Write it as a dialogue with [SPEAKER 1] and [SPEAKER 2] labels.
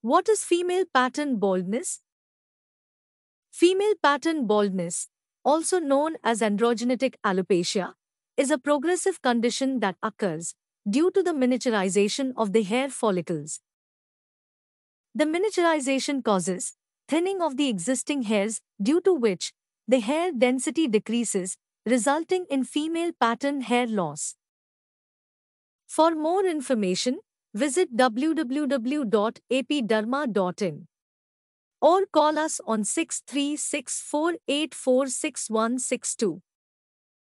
[SPEAKER 1] What is female pattern baldness? Female pattern baldness, also known as androgenetic alopecia, is a progressive condition that occurs due to the miniaturization of the hair follicles. The miniaturization causes thinning of the existing hairs due to which the hair density decreases, resulting in female pattern hair loss. For more information, visit www.apdharma.in or call us on 6364846162.